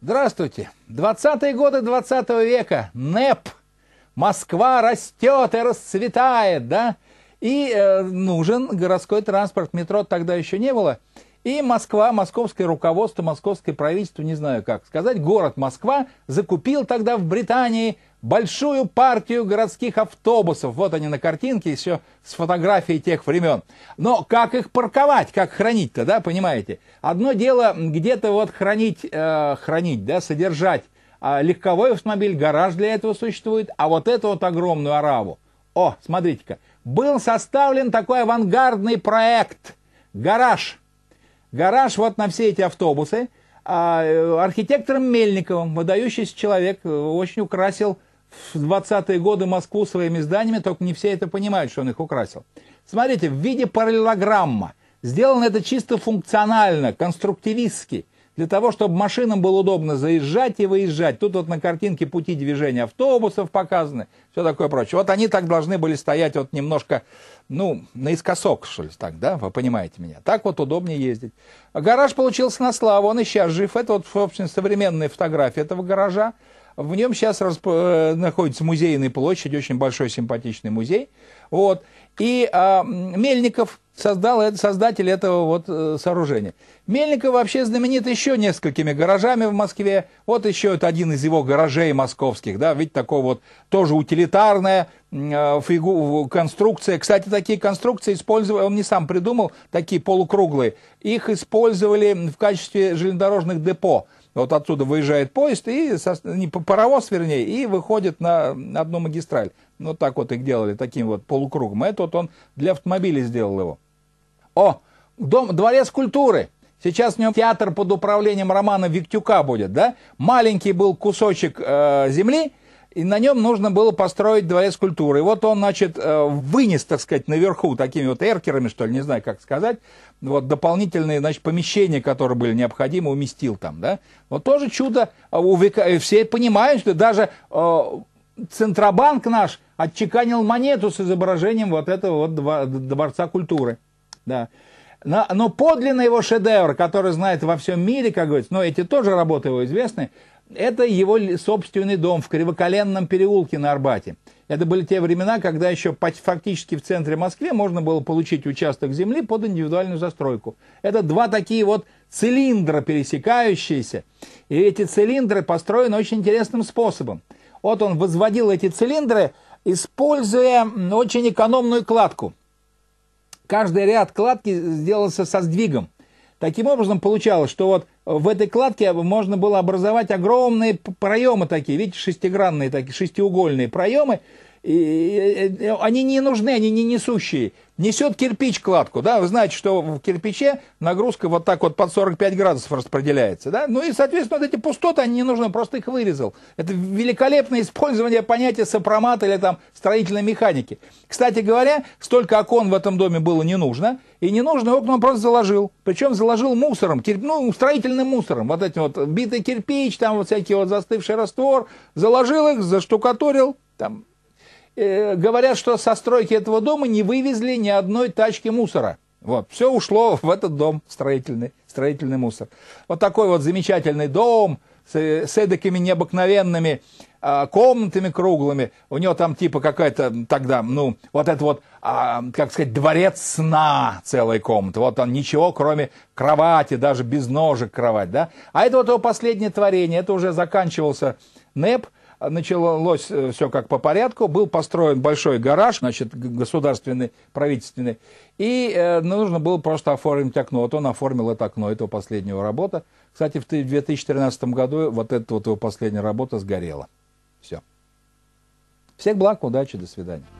Здравствуйте. 20-е годы 20 -го века. НЭП. Москва растет и расцветает, да? И э, нужен городской транспорт. Метро тогда еще не было. И Москва, московское руководство, московское правительство, не знаю как сказать, город Москва закупил тогда в Британии большую партию городских автобусов. Вот они на картинке, еще с фотографией тех времен. Но как их парковать, как хранить-то, да, понимаете? Одно дело где-то вот хранить, э, хранить, да, содержать э, легковой автомобиль, гараж для этого существует, а вот эту вот огромную араву. О, смотрите-ка, был составлен такой авангардный проект «Гараж». Гараж вот на все эти автобусы. А, э, архитектором Мельниковым, выдающийся человек, э, очень украсил в 20-е годы Москву своими зданиями, только не все это понимают, что он их украсил. Смотрите, в виде параллелограмма. Сделано это чисто функционально, конструктивистски, для того, чтобы машинам было удобно заезжать и выезжать. Тут вот на картинке пути движения автобусов показаны, все такое прочее. Вот они так должны были стоять вот немножко, ну, наискосок, что ли, так, да, вы понимаете меня. Так вот удобнее ездить. Гараж получился на славу, он и сейчас жив. Это вот, в общем современные фотографии этого гаража. В нем сейчас расп... Э, находится музейная площадь, очень большой симпатичный музей. Вот. И а, Мельников создал создатель этого вот э, сооружения. Мельников вообще знаменит еще несколькими гаражами в Москве. Вот еще это один из его гаражей московских, да, ведь такой вот тоже утилитарная э, фигу, конструкция. Кстати, такие конструкции использовали, он не сам придумал, такие полукруглые. Их использовали в качестве железнодорожных депо а вот отсюда выезжает поезд, и не, паровоз, вернее, и выходит на одну магистраль. Ну так вот их делали, таким вот полукругом. Это вот он для автомобилей сделал его. О, дом, дворец культуры. Сейчас в нем театр под управлением Романа Виктюка будет, да? Маленький был кусочек э, земли, и на нем нужно было построить дворец культуры. И вот он, значит, э, вынес, так сказать, наверху такими вот эркерами, что ли, не знаю, как сказать, вот дополнительные, значит, помещения, которые были необходимы, уместил там, да. Вот тоже чудо, э, э, все понимают, что даже Центробанк наш отчеканил монету с изображением вот этого вот дворца культуры, да. Но, но подлинно его шедевр, который знает во всем мире, как говорится, но эти тоже работы его известны, это его собственный дом в Кривоколенном переулке на Арбате. Это были те времена, когда еще фактически в центре Москвы можно было получить участок земли под индивидуальную застройку. Это два такие вот цилиндра пересекающиеся. И эти цилиндры построены очень интересным способом. Вот он возводил эти цилиндры, используя очень экономную кладку. Каждый ряд кладки сделался со сдвигом. Таким образом получалось, что вот в этой кладке можно было образовать огромные проемы такие, видите, шестигранные такие, шестиугольные проемы, и они не нужны, они не несущие. Несет кирпич кладку, да, вы знаете, что в кирпиче нагрузка вот так вот под 45 градусов распределяется, да, ну и, соответственно, вот эти пустоты, они не нужны, просто их вырезал. Это великолепное использование понятия сопромат или там строительной механики. Кстати говоря, столько окон в этом доме было не нужно, и ненужные окна он просто заложил, причем заложил мусором, кирп... ну, строительным мусором, вот этим вот битый кирпич, там вот всякий вот застывший раствор, заложил их, заштукатурил, там, Э, говорят, что со стройки этого дома не вывезли ни одной тачки мусора. Вот, все ушло в этот дом строительный, строительный мусор. Вот такой вот замечательный дом с, э, с эдакими необыкновенными э, комнатами круглыми. У него там типа какая-то тогда, ну, вот это вот, э, как сказать, дворец сна целая комната. Вот он ничего, кроме кровати, даже без ножек кровать, да. А это вот его последнее творение. Это уже заканчивался НЭП – началось э, все как по порядку, был построен большой гараж, значит, государственный, правительственный, и э, нужно было просто оформить окно. Вот он оформил это окно, это его последняя работа. Кстати, в 2013 году вот эта вот его последняя работа сгорела. Все. Всех благ, удачи, до свидания.